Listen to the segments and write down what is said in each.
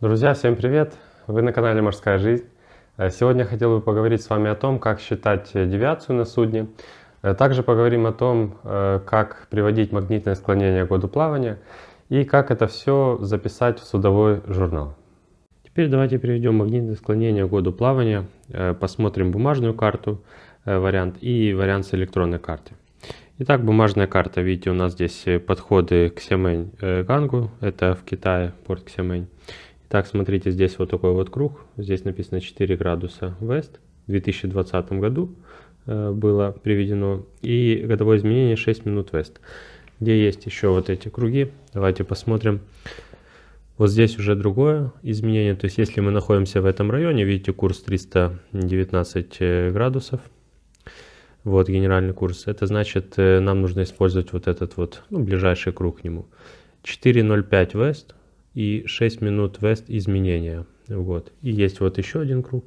Друзья, всем привет! Вы на канале «Морская жизнь». Э, сегодня я хотел бы поговорить с вами о том, как считать э, девиацию на судне. Э, также поговорим о том, как приводить магнитное склонение к году плавания и как это все записать в судовой журнал. Теперь давайте переведем магнитное склонение к году плавания, посмотрим бумажную карту вариант и вариант с электронной карты. Итак, бумажная карта. Видите, у нас здесь подходы к Сямэнь Гангу. Это в Китае, порт Ксямэнь. Так, смотрите, здесь вот такой вот круг. Здесь написано 4 градуса West. В 2020 году э, было приведено. И годовое изменение 6 минут West. Где есть еще вот эти круги? Давайте посмотрим. Вот здесь уже другое изменение. То есть если мы находимся в этом районе, видите, курс 319 э, градусов. Вот генеральный курс. Это значит, э, нам нужно использовать вот этот вот, ну, ближайший круг к нему. 4.05 West и 6 минут вест изменения. Вот. И есть вот еще один круг.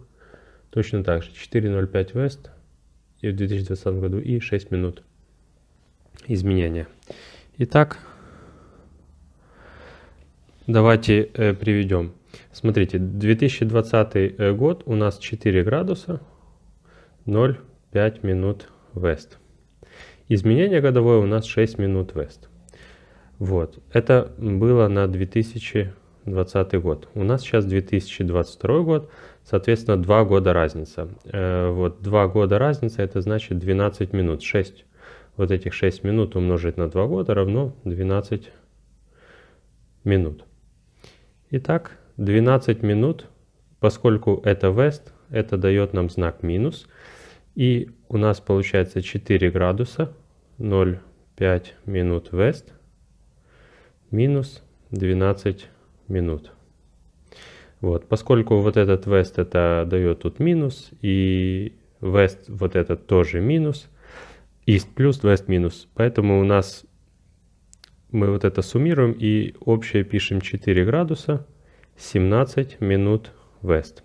Точно так же. 4.05 вест и в 2020 году и 6 минут изменения. Итак, давайте э, приведем. Смотрите, 2020 э, год у нас 4 градуса 0,5 минут вест. Изменение годовое у нас 6 минут вест. Вот. Это было на 2020 год. У нас сейчас 2022 год, соответственно, два года разница. Э, вот два года разница, это значит 12 минут, 6. Вот этих 6 минут умножить на 2 года равно 12 минут. Итак, 12 минут, поскольку это вест, это дает нам знак минус. И у нас получается 4 градуса, 0,5 минут вест – минус 12 минут. Вот, поскольку вот этот вест это дает тут минус, и вест вот этот тоже минус, east плюс, west минус. Поэтому у нас мы вот это суммируем и общее пишем 4 градуса, 17 минут вест.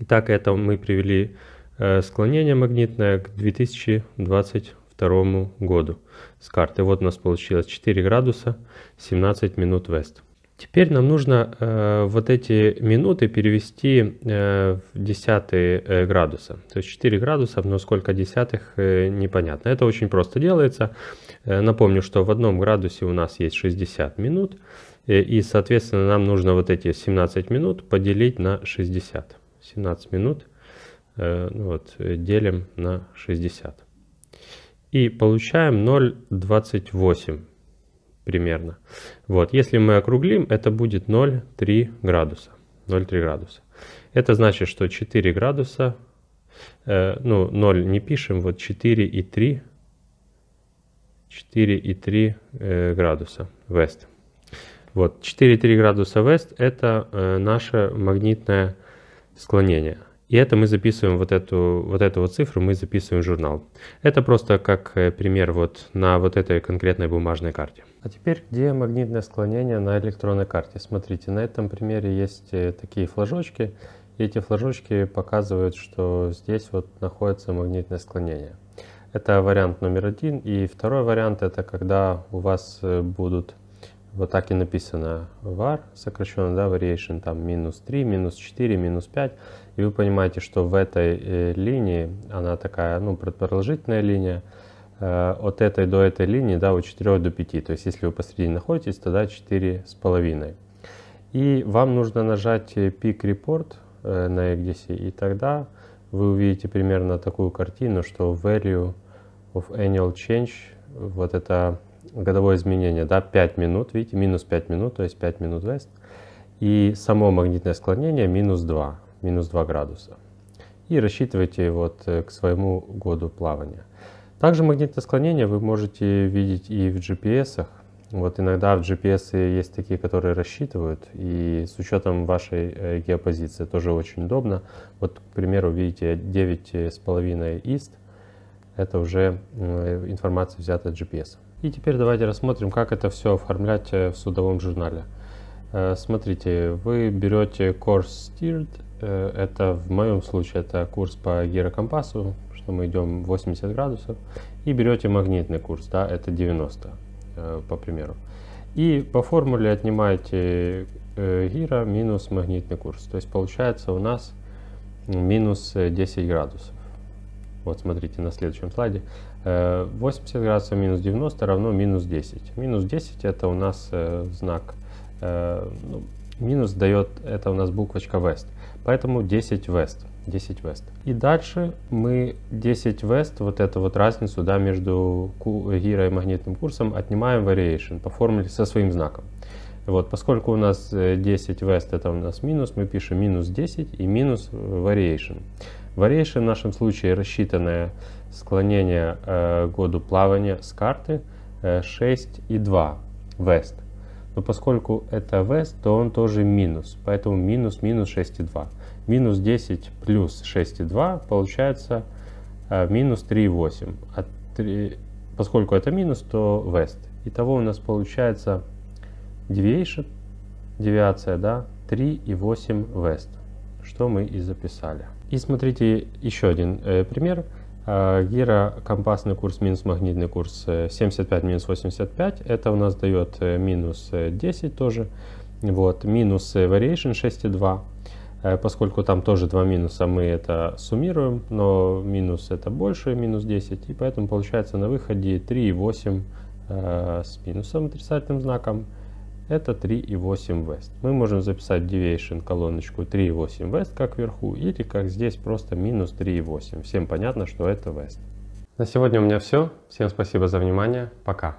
Итак, это мы привели э, склонение магнитное к 2020 2022 году с карты. Вот у нас получилось 4 градуса 17 минут вест. Теперь нам нужно э, вот эти минуты перевести э, в десятые э, градуса. То есть 4 градуса, но сколько десятых, э, непонятно. Это очень просто делается. Э, напомню, что в одном градусе у нас есть 60 минут. Э, и, соответственно, нам нужно вот эти 17 минут поделить на 60. 17 минут э, ну вот, э, делим на 60 и получаем 0,28 примерно. Вот, если мы округлим, это будет 0,3 градуса. 0,3 градуса. Это значит, что 4 градуса, э, ну 0 не пишем, вот 4 и 3, 4 и 3 э, градуса вест. Вот, 4,3 градуса вест это э, наше магнитное склонение. И это мы записываем, вот эту, вот эту вот цифру мы записываем в журнал. Это просто как э, пример вот на вот этой конкретной бумажной карте. А теперь где магнитное склонение на электронной карте? Смотрите, на этом примере есть э, такие флажочки. И эти флажочки показывают, что здесь вот находится магнитное склонение. Это вариант номер один. И второй вариант это когда у вас э, будут вот так и написано var, сокращенно, да, variation, там минус 3, минус 4, минус 5. И вы понимаете, что в этой э, линии, она такая, ну, предположительная линия, э, от этой до этой линии, да, от 4 до 5. То есть, если вы посередине находитесь, тогда 4,5. И вам нужно нажать э, пик Report на EGDC, и тогда вы увидите примерно такую картину, что value of annual change, вот это годовое изменение, да, 5 минут, видите, минус 5 минут, то есть 5 минут вест. И само магнитное склонение минус 2, минус 2 градуса. И рассчитывайте вот э, к своему году плавания. Также магнитное склонение вы можете видеть и в GPS. -ах. Вот иногда в GPS есть такие, которые рассчитывают, и с учетом вашей э, геопозиции тоже очень удобно. Вот, к примеру, видите 9,5 ист, это уже э, информация взята от GPS. -а. И теперь давайте рассмотрим, как это все оформлять э, в судовом журнале. Э, смотрите, вы берете курс Steered, э, это в моем случае это курс по гирокомпасу, что мы идем 80 градусов, и берете магнитный курс, да, это 90, по примеру. И по формуле отнимаете гира минус магнитный курс, то есть получается у нас минус 10 градусов. Вот смотрите на следующем слайде. 80 э, градусов минус 90 равно минус 10. Минус 10 это у нас э, знак, э, ну, минус дает, это у нас буквочка west. Поэтому 10 west. 10 вест. И дальше мы 10 вест, вот эту вот разницу да, между гиро и магнитным курсом, отнимаем variation по формуле со своим знаком. Вот, поскольку у нас 10 вест это у нас минус, мы пишем минус 10 и минус variation. Variation в нашем случае рассчитанное склонение э, году плавания с карты 6 э, и 2 West. Но поскольку это West, то он тоже минус, поэтому минус минус 6 и 2. Минус 10 плюс 6 и 2 получается э, минус 3 и 8. А 3, поскольку это минус, то West. Итого у нас получается deviation, девиация, да, 3 и 8 West что мы и записали. И смотрите еще один э, пример. Э, гиро компасный курс минус магнитный курс 75 э, минус 85. Это у нас дает э, минус 10 э, тоже. Вот, минус variation 6,2. поскольку там тоже два минуса, мы это суммируем, но минус это больше, минус 10, и поэтому получается на выходе 3,8 э, с минусом отрицательным знаком это 3,8 West. Мы можем записать deviation колоночку 3,8 West как вверху или как здесь просто минус 3,8. Всем понятно, что это West. На сегодня у меня все. Всем спасибо за внимание. Пока.